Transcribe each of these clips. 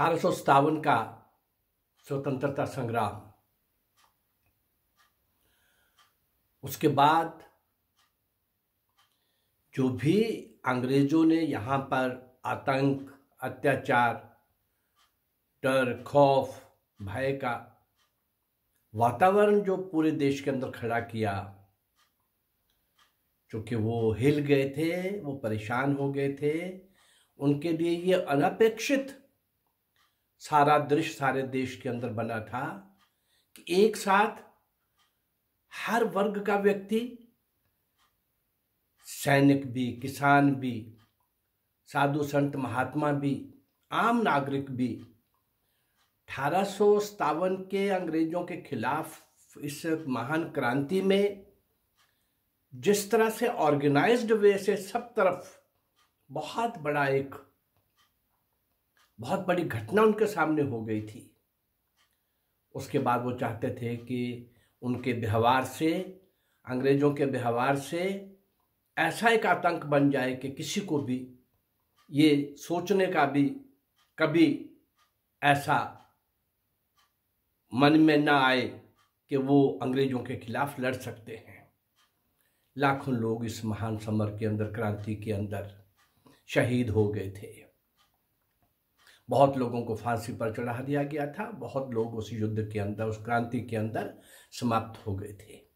अठारह का स्वतंत्रता संग्राम उसके बाद जो भी अंग्रेजों ने यहाँ पर आतंक अत्याचार डर खौफ भय का वातावरण जो पूरे देश के अंदर खड़ा किया चूंकि वो हिल गए थे वो परेशान हो गए थे उनके लिए ये अनपेक्षित सारा दृश्य सारे देश के अंदर बना था कि एक साथ हर वर्ग का व्यक्ति सैनिक भी किसान भी साधु संत महात्मा भी आम नागरिक भी अठारह के अंग्रेजों के खिलाफ इस महान क्रांति में जिस तरह से ऑर्गेनाइज्ड वे से सब तरफ बहुत बड़ा एक बहुत बड़ी घटना उनके सामने हो गई थी उसके बाद वो चाहते थे कि उनके व्यवहार से अंग्रेज़ों के व्यवहार से ऐसा एक आतंक बन जाए कि किसी को भी ये सोचने का भी कभी ऐसा मन में ना आए कि वो अंग्रेज़ों के खिलाफ लड़ सकते हैं लाखों लोग इस महान समर के अंदर क्रांति के अंदर शहीद हो गए थे बहुत लोगों को फांसी पर चढ़ा दिया गया था बहुत लोग उस युद्ध के अंदर उस क्रांति के अंदर समाप्त हो गए थे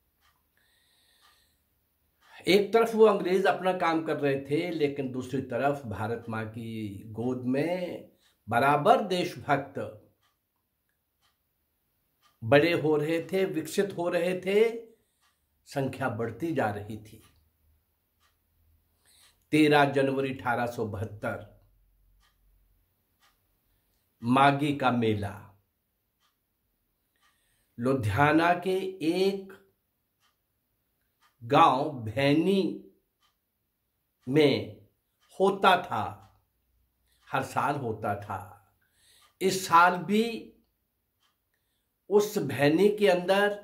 एक तरफ वो अंग्रेज अपना काम कर रहे थे लेकिन दूसरी तरफ भारत माँ की गोद में बराबर देशभक्त बड़े हो रहे थे विकसित हो रहे थे संख्या बढ़ती जा रही थी तेरह जनवरी अठारह सौ बहत्तर माघी का मेला लुधियाना के एक गांव भैनी में होता था हर साल होता था इस साल भी उस भैनी के अंदर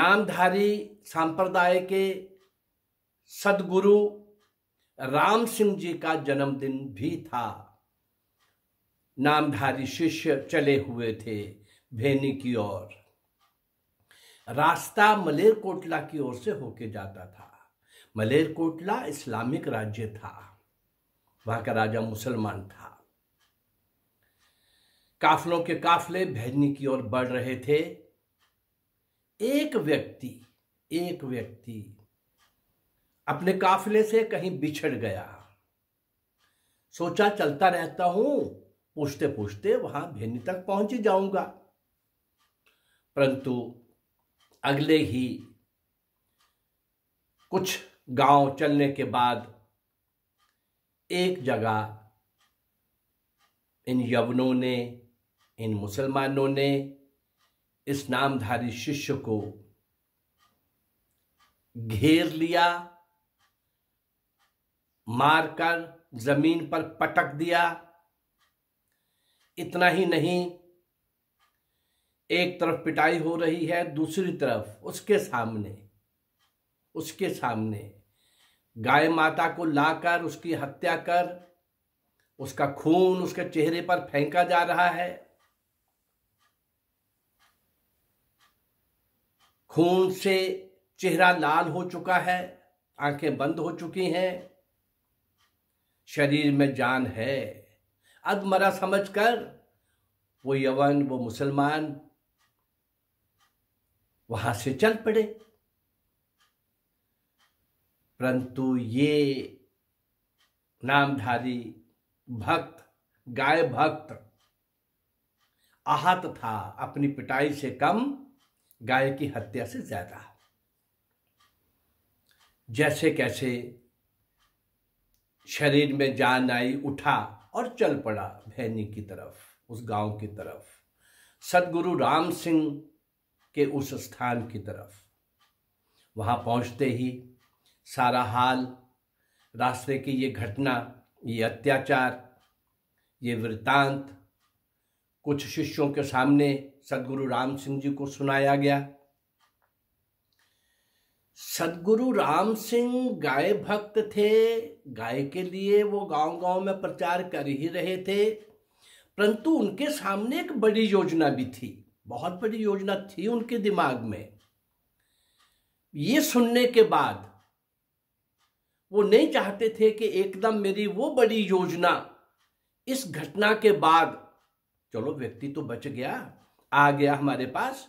नामधारी संप्रदाय के सदगुरु राम सिंह जी का जन्मदिन भी था नामधारी शिष्य चले हुए थे भेनी की ओर रास्ता मलेरकोटला की ओर से होके जाता था मलेरकोटला इस्लामिक राज्य था वहां का राजा मुसलमान था काफलों के काफले भेनी की ओर बढ़ रहे थे एक व्यक्ति एक व्यक्ति अपने काफले से कहीं बिछड़ गया सोचा चलता रहता हूं पूछते पूछते वहां भिन्न तक पहुंच जाऊंगा परंतु अगले ही कुछ गांव चलने के बाद एक जगह इन यवनों ने इन मुसलमानों ने इस नामधारी शिष्य को घेर लिया मारकर जमीन पर पटक दिया इतना ही नहीं एक तरफ पिटाई हो रही है दूसरी तरफ उसके सामने उसके सामने गाय माता को लाकर उसकी हत्या कर उसका खून उसके चेहरे पर फेंका जा रहा है खून से चेहरा लाल हो चुका है आंखें बंद हो चुकी हैं शरीर में जान है अधमरा समझकर वो यवन वो मुसलमान वहां से चल पड़े परंतु ये नामधारी भक्त गाय भक्त आहत था अपनी पिटाई से कम गाय की हत्या से ज्यादा जैसे कैसे शरीर में जान आई उठा और चल पड़ा भैनी की तरफ उस गांव की तरफ सदगुरु राम सिंह के उस स्थान की तरफ वहाँ पहुँचते ही सारा हाल रास्ते की ये घटना ये अत्याचार ये वृतांत कुछ शिष्यों के सामने सदगुरु राम सिंह जी को सुनाया गया सदगुरु राम सिंह गाय भक्त थे गाय के लिए वो गांव-गांव में प्रचार कर ही रहे थे परंतु उनके सामने एक बड़ी योजना भी थी बहुत बड़ी योजना थी उनके दिमाग में ये सुनने के बाद वो नहीं चाहते थे कि एकदम मेरी वो बड़ी योजना इस घटना के बाद चलो व्यक्ति तो बच गया आ गया हमारे पास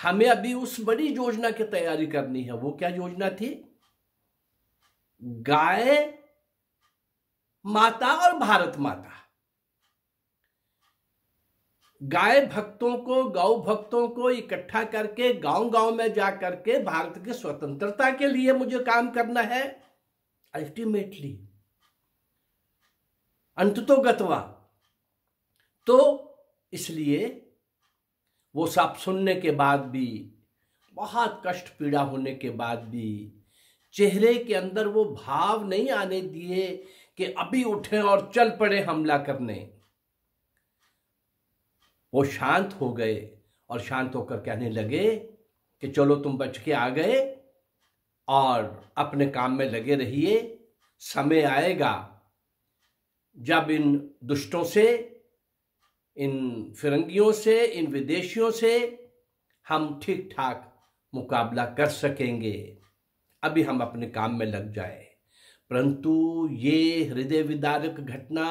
हमें अभी उस बड़ी योजना की तैयारी करनी है वो क्या योजना थी गाय माता और भारत माता गाय भक्तों को गौ भक्तों को इकट्ठा करके गांव गांव में जा करके भारत की स्वतंत्रता के लिए मुझे काम करना है अल्टीमेटली अंत तो गतवा तो इसलिए वो सब सुनने के बाद भी बहुत कष्ट पीड़ा होने के बाद भी चेहरे के अंदर वो भाव नहीं आने दिए कि अभी उठे और चल पड़े हमला करने वो शांत हो गए और शांत होकर कहने लगे कि चलो तुम बच के आ गए और अपने काम में लगे रहिए समय आएगा जब इन दुष्टों से इन फिरंगियों से इन विदेशियों से हम ठीक ठाक मुकाबला कर सकेंगे अभी हम अपने काम में लग जाए परंतु ये हृदय विदारक घटना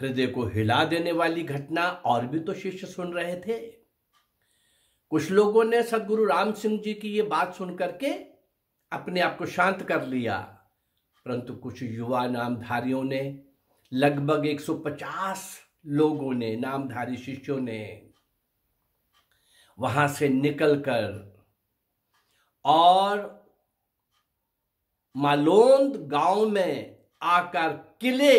हृदय को हिला देने वाली घटना और भी तो शिष्य सुन रहे थे कुछ लोगों ने सदगुरु राम सिंह जी की ये बात सुन करके अपने आप को शांत कर लिया परंतु कुछ युवा नामधारियों ने लगभग 150 लोगों ने नामधारी शिष्यों ने वहां से निकलकर और मालोंद गांव में आकर किले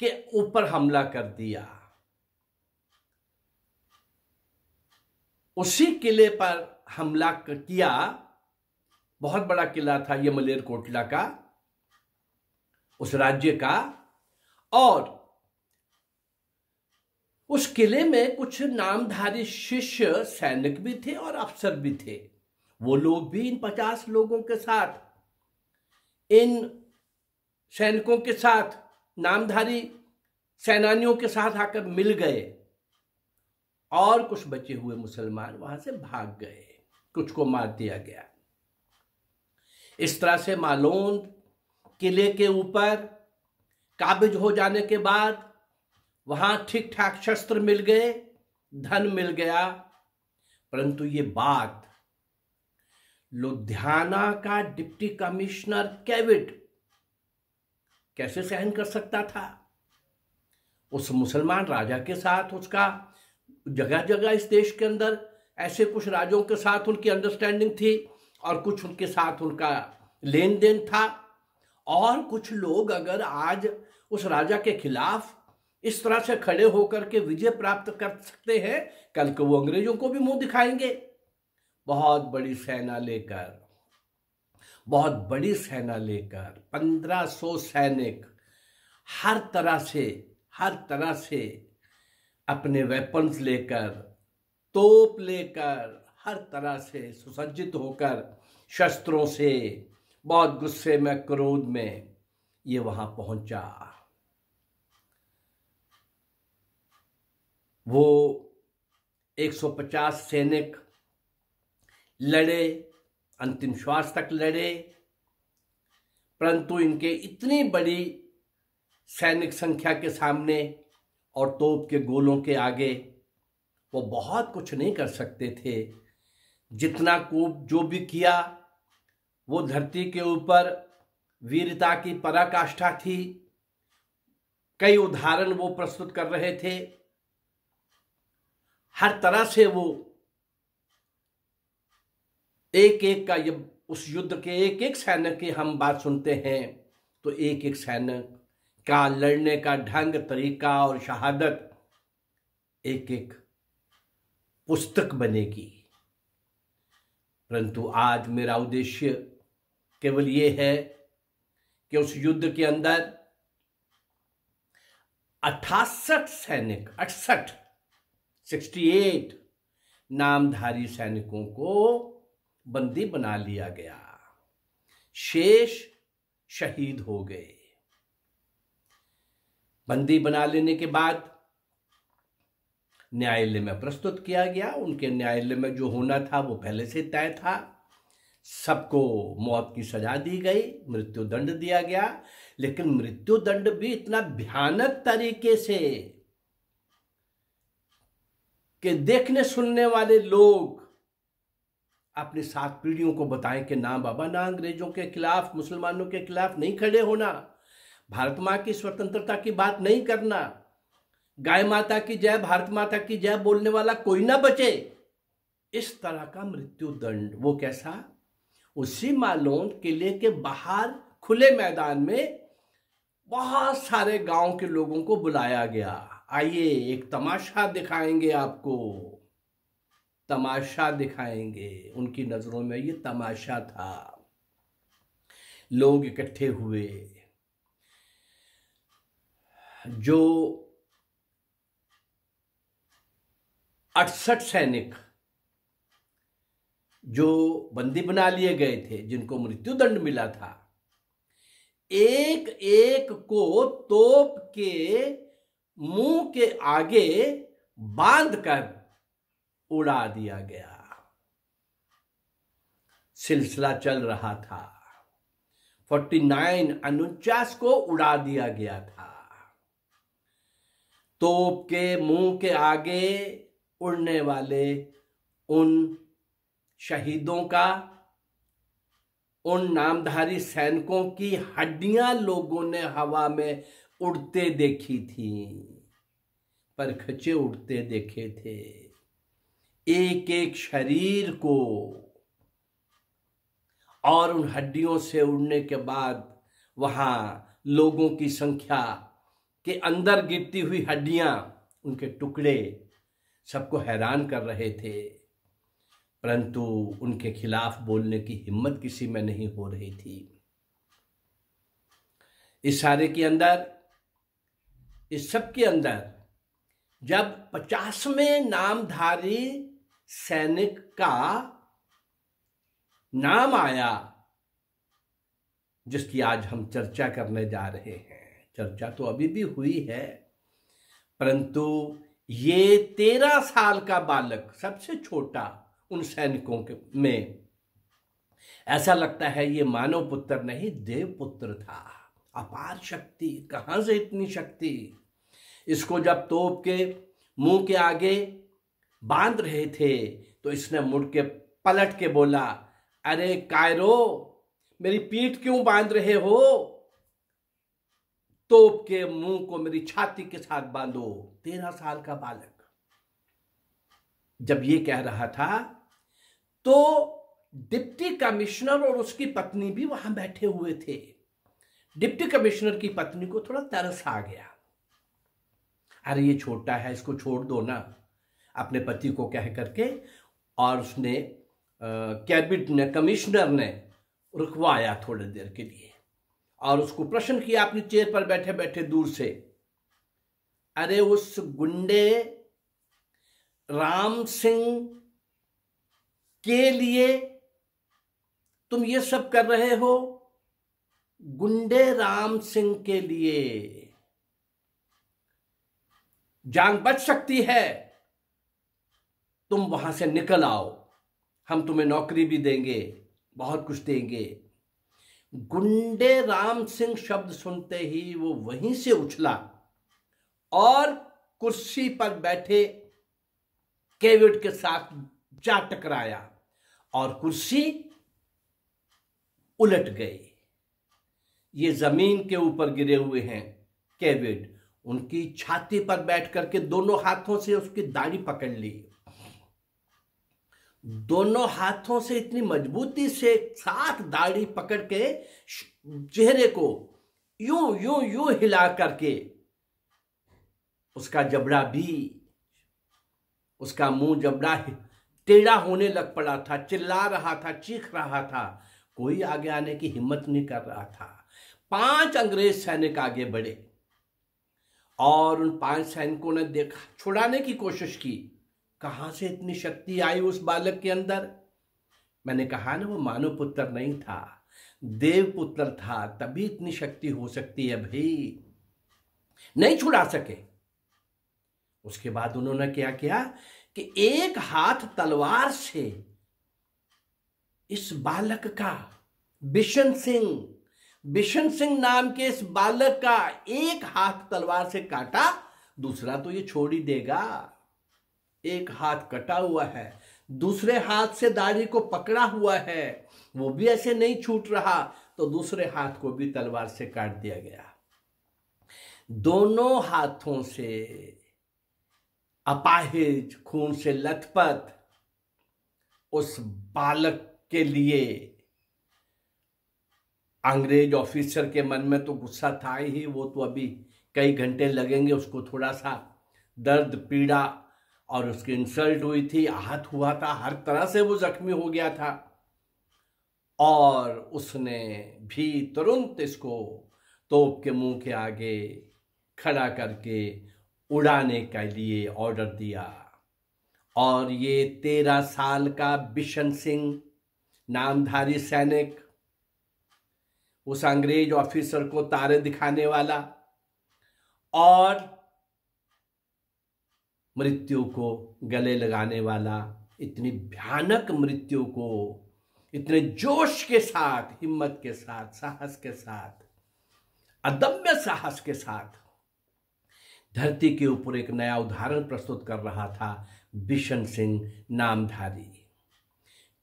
के ऊपर हमला कर दिया उसी किले पर हमला किया बहुत बड़ा किला था मलेर मलेरकोटला का उस राज्य का और उस किले में कुछ नामधारी शिष्य सैनिक भी थे और अफसर भी थे वो लोग भी इन पचास लोगों के साथ इन सैनिकों के साथ नामधारी सेनानियों के साथ आकर मिल गए और कुछ बचे हुए मुसलमान वहां से भाग गए कुछ को मार दिया गया इस तरह से मालोंद किले के ऊपर काबिज हो जाने के बाद वहां ठीक ठाक शस्त्र मिल गए धन मिल गया परंतु ये बात लुधियाना का डिप्टी कमिश्नर कैविट कैसे सहन कर सकता था उस मुसलमान राजा के साथ उसका जगह जगह इस देश के अंदर ऐसे कुछ राजों के साथ उनकी अंडरस्टैंडिंग थी और कुछ उनके साथ उनका लेन देन था और कुछ लोग अगर आज उस राजा के खिलाफ इस तरह से खड़े होकर के विजय प्राप्त कर सकते हैं कल को वो अंग्रेजों को भी मुंह दिखाएंगे बहुत बड़ी सेना लेकर बहुत बड़ी सेना लेकर पंद्रह सौ सैनिक हर तरह से हर तरह से अपने वेपन्स लेकर तोप लेकर हर तरह से सुसज्जित होकर शस्त्रों से बहुत गुस्से में क्रोध में ये वहाँ पहुँचा वो 150 सैनिक लड़े अंतिम श्वास तक लड़े परंतु इनके इतनी बड़ी सैनिक संख्या के सामने और तोप के गोलों के आगे वो बहुत कुछ नहीं कर सकते थे जितना कोप जो भी किया वो धरती के ऊपर वीरता की पराकाष्ठा थी कई उदाहरण वो प्रस्तुत कर रहे थे हर तरह से वो एक एक का ये उस युद्ध के एक एक सैनिक की हम बात सुनते हैं तो एक एक सैनिक का लड़ने का ढंग तरीका और शहादत एक एक पुस्तक बनेगी परंतु आज मेरा उद्देश्य केवल ये है कि उस युद्ध के अंदर अठासठ सैनिक अड़सठ 68 नामधारी सैनिकों को बंदी बना लिया गया शेष शहीद हो गए बंदी बना लेने के बाद न्यायालय में प्रस्तुत किया गया उनके न्यायालय में जो होना था वो पहले से तय था सबको मौत की सजा दी गई मृत्युदंड दिया गया लेकिन मृत्युदंड भी इतना भयानक तरीके से कि देखने सुनने वाले लोग अपनी सात पीढ़ियों को बताएं कि ना बाबा ना अंग्रेजों के खिलाफ मुसलमानों के खिलाफ नहीं खड़े होना भारत माँ की स्वतंत्रता की बात नहीं करना गाय माता की जय भारत माता की जय बोलने वाला कोई ना बचे इस तरह का मृत्यु दंड वो कैसा उसी मालूम किले के बाहर खुले मैदान में बहुत सारे गांव के लोगों को बुलाया गया आइए एक तमाशा दिखाएंगे आपको तमाशा दिखाएंगे उनकी नज़रों में ये तमाशा था लोग इकट्ठे हुए जो अड़सठ सैनिक जो बंदी बना लिए गए थे जिनको मृत्युदंड मिला था एक एक को तोप के मुंह के आगे बांधकर उड़ा दिया गया सिलसिला चल रहा था 49 अनुचास को उड़ा दिया गया था तोप के मुंह के आगे उड़ने वाले उन शहीदों का उन नामधारी सैनिकों की हड्डियां लोगों ने हवा में उड़ते देखी थी पर खचे उड़ते देखे थे एक एक शरीर को और उन हड्डियों से उड़ने के बाद वहां लोगों की संख्या के अंदर गिरती हुई हड्डियां उनके टुकड़े सबको हैरान कर रहे थे परंतु उनके खिलाफ बोलने की हिम्मत किसी में नहीं हो रही थी इस सारे के अंदर इस सब के अंदर जब पचासवें नामधारी सैनिक का नाम आया जिसकी आज हम चर्चा करने जा रहे हैं चर्चा तो अभी भी हुई है परंतु ये तेरह साल का बालक सबसे छोटा उन सैनिकों के में ऐसा लगता है ये मानव पुत्र नहीं देव पुत्र था अपार शक्ति कहां से इतनी शक्ति इसको जब तोप के मुंह के आगे बांध रहे थे तो इसने मुड़ के पलट के बोला अरे कायरो मेरी पीठ क्यों बांध रहे हो तोप के मुंह को मेरी छाती के साथ बांधो तेरह साल का बालक जब ये कह रहा था तो डिप्टी कमिश्नर और उसकी पत्नी भी वहां बैठे हुए थे डिप्टी कमिश्नर की पत्नी को थोड़ा तरस आ गया अरे ये छोटा है इसको छोड़ दो ना अपने पति को कह करके और उसने कैबिनेट ने कमिश्नर ने रुकवाया थोड़ी देर के लिए और उसको प्रश्न किया अपनी चेयर पर बैठे बैठे दूर से अरे उस गुंडे राम सिंह के लिए तुम ये सब कर रहे हो गुंडे राम सिंह के लिए जान बच सकती है तुम वहां से निकल आओ हम तुम्हें नौकरी भी देंगे बहुत कुछ देंगे गुंडे राम सिंह शब्द सुनते ही वो वहीं से उछला और कुर्सी पर बैठे केविड के साथ जा टकराया और कुर्सी उलट गई ये जमीन के ऊपर गिरे हुए हैं केविड उनकी छाती पर बैठ करके दोनों हाथों से उसकी दाढ़ी पकड़ ली दोनों हाथों से इतनी मजबूती से साथ दाढ़ी पकड़ के चेहरे को यू यू यू हिला करके उसका जबड़ा भी उसका मुंह जबड़ा टेढ़ा होने लग पड़ा था चिल्ला रहा था चीख रहा था कोई आगे आने की हिम्मत नहीं कर रहा था पांच अंग्रेज सैनिक आगे बढ़े और उन पांच सैनिकों ने देखा छुड़ाने की कोशिश की कहां से इतनी शक्ति आई उस बालक के अंदर मैंने कहा ना वो मानव पुत्र नहीं था देव पुत्र था तभी इतनी शक्ति हो सकती है भाई नहीं छुड़ा सके उसके बाद उन्होंने क्या किया कि एक हाथ तलवार से इस बालक का बिशन सिंह बिशन सिंह नाम के इस बालक का एक हाथ तलवार से काटा दूसरा तो ये छोड़ ही देगा एक हाथ कटा हुआ है दूसरे हाथ से दाढ़ी को पकड़ा हुआ है वो भी ऐसे नहीं छूट रहा तो दूसरे हाथ को भी तलवार से काट दिया गया दोनों हाथों से अपाहिज खून से लथपथ उस बालक के लिए अंग्रेज ऑफिसर के मन में तो गुस्सा था ही वो तो अभी कई घंटे लगेंगे उसको थोड़ा सा दर्द पीड़ा और उसकी इंसल्ट हुई थी आहत हुआ था हर तरह से वो जख्मी हो गया था और उसने भी तुरंत इसको तोप के मुंह के आगे खड़ा करके उड़ाने के लिए ऑर्डर दिया और ये तेरह साल का बिशन सिंह नामधारी सैनिक उस अंग्रेज ऑफिसर को तारे दिखाने वाला और मृत्यु को गले लगाने वाला इतनी भयानक मृत्यु को इतने जोश के साथ हिम्मत के साथ साहस के साथ अदम्य साहस के साथ धरती के ऊपर एक नया उदाहरण प्रस्तुत कर रहा था बिशन सिंह नामधारी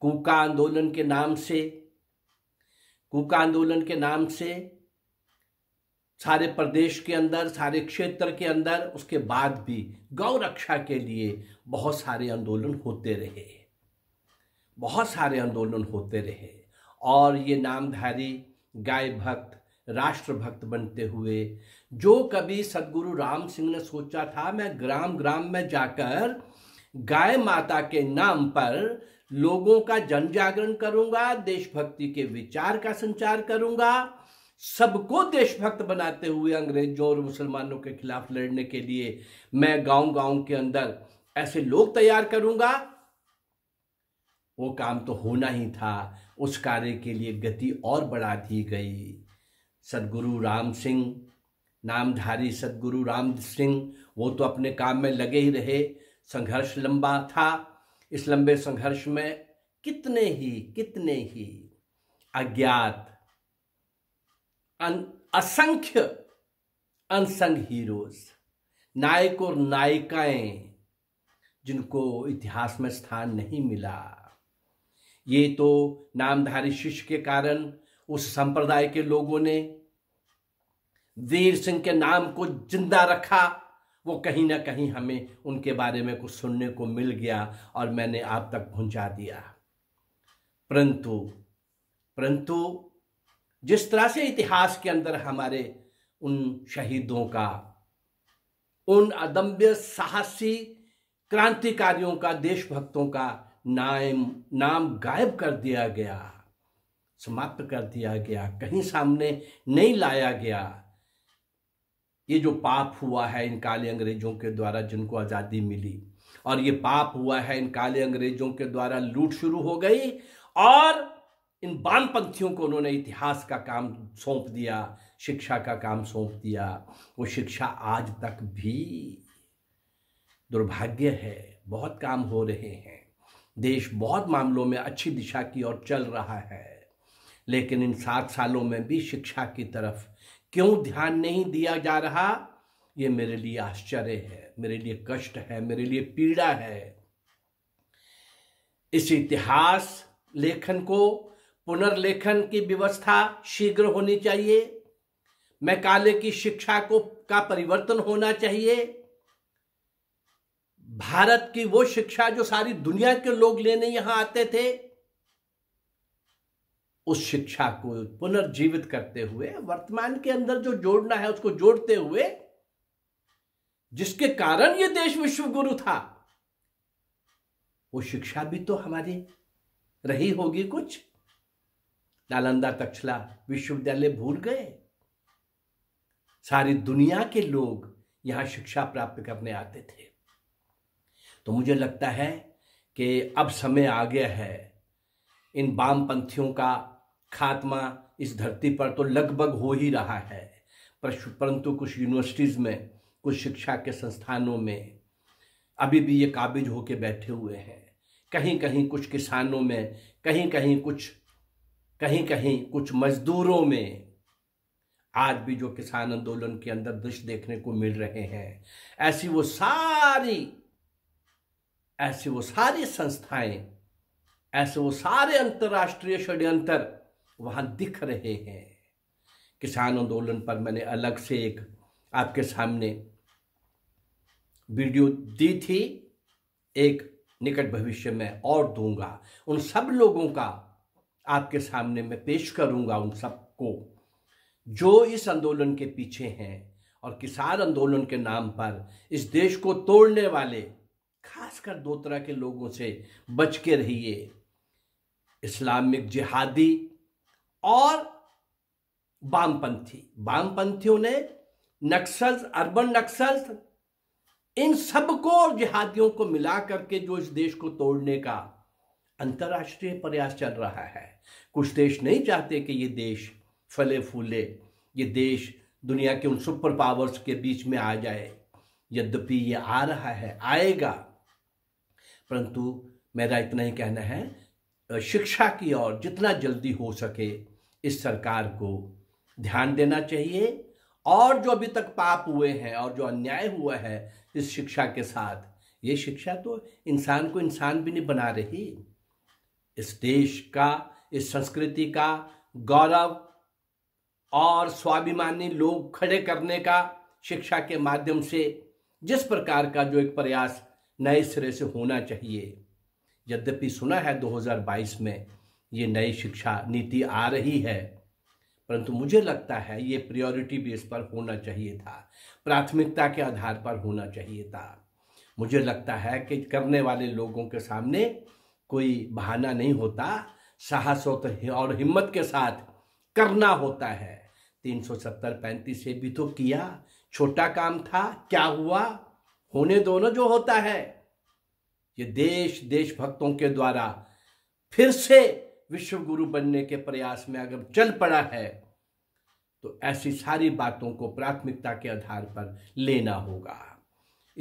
कुका आंदोलन के नाम से कुका आंदोलन के नाम से सारे प्रदेश के अंदर सारे क्षेत्र के अंदर उसके बाद भी गौ रक्षा के लिए बहुत सारे आंदोलन होते रहे बहुत सारे आंदोलन होते रहे और ये नामधारी गाय भक्त राष्ट्रभक्त बनते हुए जो कभी सदगुरु राम सिंह ने सोचा था मैं ग्राम ग्राम में जाकर गाय माता के नाम पर लोगों का जन जागरण करूंगा देशभक्ति के विचार का संचार करूंगा सबको देशभक्त बनाते हुए अंग्रेजों और मुसलमानों के खिलाफ लड़ने के लिए मैं गांव गांव के अंदर ऐसे लोग तैयार करूंगा वो काम तो होना ही था उस कार्य के लिए गति और बढ़ा दी गई सदगुरु राम सिंह नामधारी सदगुरु राम सिंह वो तो अपने काम में लगे ही रहे संघर्ष लंबा था इस लंबे संघर्ष में कितने ही कितने ही अज्ञात अन, असंख्य अनसंग हीरोज नायक और नायिकाएं जिनको इतिहास में स्थान नहीं मिला ये तो नामधारी शिष्य के कारण उस संप्रदाय के लोगों ने वीर सिंह के नाम को जिंदा रखा वो कहीं ना कहीं हमें उनके बारे में कुछ सुनने को मिल गया और मैंने आप तक पहुंचा दिया परंतु परंतु जिस तरह से इतिहास के अंदर हमारे उन शहीदों का उन अदम्य साहसी क्रांतिकारियों का देशभक्तों का नाम नाम गायब कर दिया गया समाप्त कर दिया गया कहीं सामने नहीं लाया गया ये जो पाप हुआ है इन काले अंग्रेजों के द्वारा जिनको आज़ादी मिली और ये पाप हुआ है इन काले अंग्रेजों के द्वारा लूट शुरू हो गई और इन बानपंथियों को उन्होंने इतिहास का काम सौंप दिया शिक्षा का काम सौंप दिया वो शिक्षा आज तक भी दुर्भाग्य है बहुत काम हो रहे हैं देश बहुत मामलों में अच्छी दिशा की ओर चल रहा है लेकिन इन सात सालों में भी शिक्षा की तरफ क्यों ध्यान नहीं दिया जा रहा ये मेरे लिए आश्चर्य है मेरे लिए कष्ट है मेरे लिए पीड़ा है इस इतिहास लेखन को पुनर्लेखन की व्यवस्था शीघ्र होनी चाहिए मैकाले की शिक्षा को का परिवर्तन होना चाहिए भारत की वो शिक्षा जो सारी दुनिया के लोग लेने यहां आते थे उस शिक्षा को पुनर्जीवित करते हुए वर्तमान के अंदर जो जोड़ना है उसको जोड़ते हुए जिसके कारण ये देश विश्व गुरु था वो शिक्षा भी तो हमारी रही होगी कुछ नालंदा तक्षला विश्वविद्यालय भूल गए सारी दुनिया के लोग यहां शिक्षा प्राप्त करने आते थे तो मुझे लगता है कि अब समय आ गया है इन वामपंथियों का खात्मा इस धरती पर तो लगभग हो ही रहा है परंतु कुछ यूनिवर्सिटीज़ में कुछ शिक्षा के संस्थानों में अभी भी ये काबिज होके बैठे हुए हैं कहीं कहीं कुछ किसानों में कहीं कहीं कुछ कहीं कहीं कुछ मजदूरों में आज भी जो किसान आंदोलन के अंदर दृश्य देखने को मिल रहे हैं ऐसी वो सारी ऐसी वो सारी संस्थाएं ऐसे वो सारे अंतर्राष्ट्रीय षड्यंत्र वहाँ दिख रहे हैं किसान आंदोलन पर मैंने अलग से एक आपके सामने वीडियो दी थी एक निकट भविष्य में और दूंगा उन सब लोगों का आपके सामने मैं पेश करूंगा उन सबको जो इस आंदोलन के पीछे हैं और किसान आंदोलन के नाम पर इस देश को तोड़ने वाले खासकर दो तरह के लोगों से बच के रहिए इस्लामिक जिहादी और वामपंथी वामपंथियों ने नक्सल्स अर्बन नक्सल्स इन सबको और जिहादियों को मिला करके जो इस देश को तोड़ने का अंतर्राष्ट्रीय प्रयास चल रहा है कुछ देश नहीं चाहते कि ये देश फले फूले ये देश दुनिया के उन सुपर पावर्स के बीच में आ जाए यद्यपि ये आ रहा है आएगा परंतु मेरा इतना ही कहना है शिक्षा की ओर जितना जल्दी हो सके इस सरकार को ध्यान देना चाहिए और जो अभी तक पाप हुए हैं और जो अन्याय हुआ है इस शिक्षा के साथ ये शिक्षा तो इंसान को इंसान भी नहीं बना रही इस देश का इस संस्कृति का गौरव और स्वाभिमानी लोग खड़े करने का शिक्षा के माध्यम से जिस प्रकार का जो एक प्रयास नए सिरे से होना चाहिए यद्यपि सुना है 2022 में ये नई शिक्षा नीति आ रही है परंतु मुझे लगता है ये प्रायोरिटी बेस पर होना चाहिए था प्राथमिकता के आधार पर होना चाहिए था मुझे लगता है कि करने वाले लोगों के सामने कोई बहाना नहीं होता साहस तो और हिम्मत के साथ करना होता है तीन सौ सत्तर पैंतीस से भी तो किया छोटा काम था क्या हुआ होने दोनों जो होता है ये देश देशभक्तों के द्वारा फिर से विश्व गुरु बनने के प्रयास में अगर चल पड़ा है तो ऐसी सारी बातों को प्राथमिकता के आधार पर लेना होगा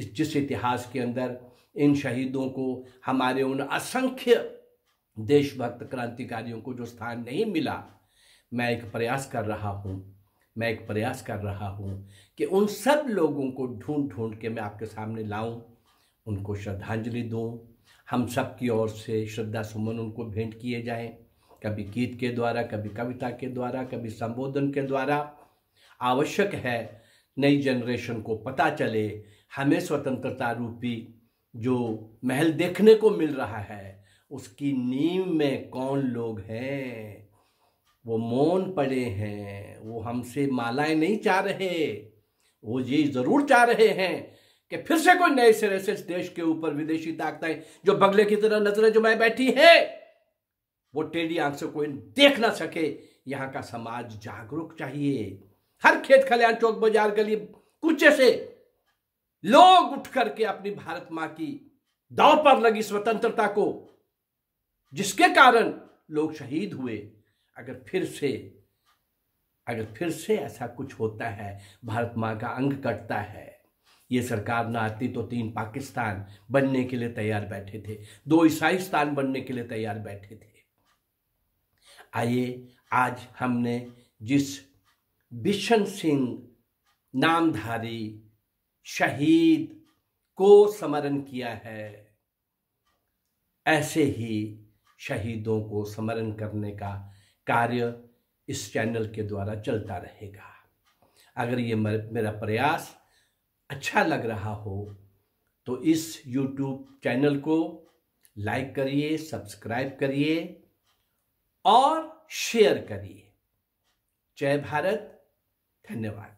इस जिस इतिहास के अंदर इन शहीदों को हमारे उन असंख्य देशभक्त क्रांतिकारियों को जो स्थान नहीं मिला मैं एक प्रयास कर रहा हूँ मैं एक प्रयास कर रहा हूँ कि उन सब लोगों को ढूंढ ढूंढ के मैं आपके सामने लाऊं उनको श्रद्धांजलि दूँ हम सब की ओर से श्रद्धा सुमन उनको भेंट किए जाएं कभी गीत के द्वारा कभी कविता के द्वारा कभी संबोधन के द्वारा आवश्यक है नई जनरेशन को पता चले हमें स्वतंत्रता रूपी जो महल देखने को मिल रहा है उसकी नींव में कौन लोग हैं वो मौन पड़े हैं वो हमसे मालाएं नहीं चाह रहे वो ये ज़रूर चाह रहे हैं कि फिर से कोई नए सिरे से देश के ऊपर विदेशी ताकतें जो बगले की तरह नजरें मैं बैठी है वो टेढ़ी आंख से कोई देख ना सके यहां का समाज जागरूक चाहिए हर खेत खलिहान चौक बाजार गली कुचे से लोग उठ करके अपनी भारत मां की दाव पर लगी स्वतंत्रता को जिसके कारण लोग शहीद हुए अगर फिर से अगर फिर से ऐसा कुछ होता है भारत मां का अंग कटता है ये सरकार ना आती तो तीन पाकिस्तान बनने के लिए तैयार बैठे थे दो स्थान बनने के लिए तैयार बैठे थे आइए आज हमने जिस बिशन सिंह नामधारी शहीद को समरण किया है ऐसे ही शहीदों को समरण करने का कार्य इस चैनल के द्वारा चलता रहेगा अगर ये मेरा प्रयास अच्छा लग रहा हो तो इस यूट्यूब चैनल को लाइक करिए सब्सक्राइब करिए और शेयर करिए जय भारत धन्यवाद